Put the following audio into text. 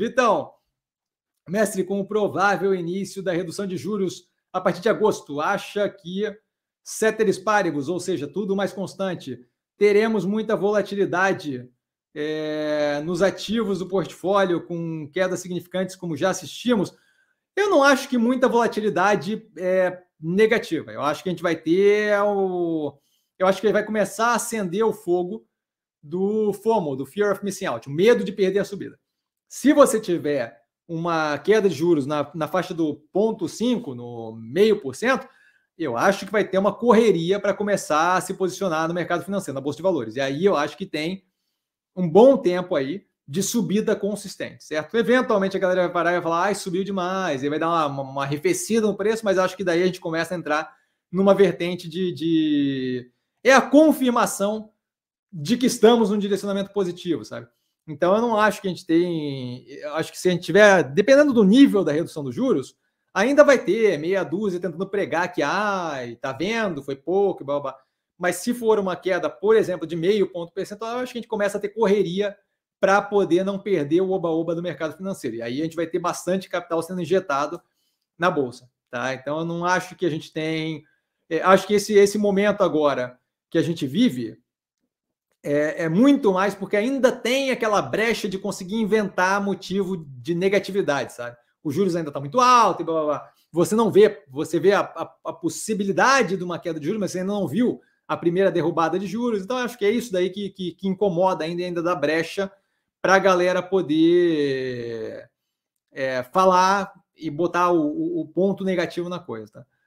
Vitão, mestre, com o provável início da redução de juros a partir de agosto, acha que ceteris paribus, ou seja, tudo mais constante, teremos muita volatilidade é, nos ativos do portfólio com quedas significantes, como já assistimos? Eu não acho que muita volatilidade é negativa. Eu acho que a gente vai ter o. Eu acho que ele vai começar a acender o fogo do FOMO, do Fear of Missing Out, o medo de perder a subida. Se você tiver uma queda de juros na, na faixa do 0,5, no meio por cento, eu acho que vai ter uma correria para começar a se posicionar no mercado financeiro, na bolsa de valores. E aí eu acho que tem um bom tempo aí de subida consistente, certo? Eventualmente a galera vai parar e vai falar, ai, subiu demais, e vai dar uma, uma, uma arrefecida no preço, mas acho que daí a gente começa a entrar numa vertente de, de... é a confirmação de que estamos num direcionamento positivo, sabe? Então, eu não acho que a gente tem. Acho que se a gente tiver, dependendo do nível da redução dos juros, ainda vai ter meia dúzia tentando pregar que, ai, tá vendo, foi pouco, blá, blá. Mas se for uma queda, por exemplo, de meio ponto percentual, acho que a gente começa a ter correria para poder não perder o oba-oba do mercado financeiro. E aí a gente vai ter bastante capital sendo injetado na bolsa, tá? Então, eu não acho que a gente tem. É, acho que esse, esse momento agora que a gente vive é, é, muito mais porque ainda tem aquela brecha de conseguir inventar motivo de negatividade, sabe? Os juros ainda está muito alto e blá, blá, blá. Você não vê, você vê a, a, a, possibilidade de uma queda de juros, mas você ainda não viu a primeira derrubada de juros. Então, acho que é isso daí que, que, que incomoda ainda, ainda dá brecha para a galera poder é, falar e botar o, o, ponto negativo na coisa, tá?